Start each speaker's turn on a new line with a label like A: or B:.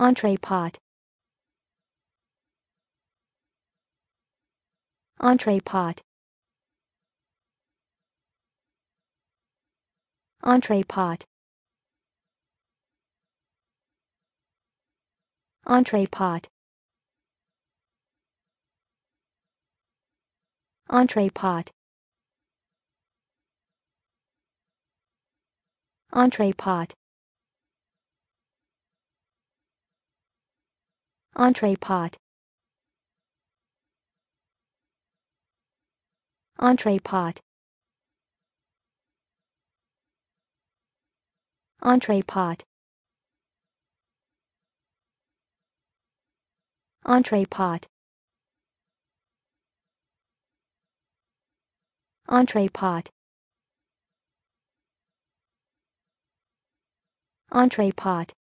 A: Entree pot. Entree pot. Entree pot. Entree pot. Entree pot. Entree pot. Entree pot. Entree pot. Entree pot. Entree pot. Entree pot. Entree pot.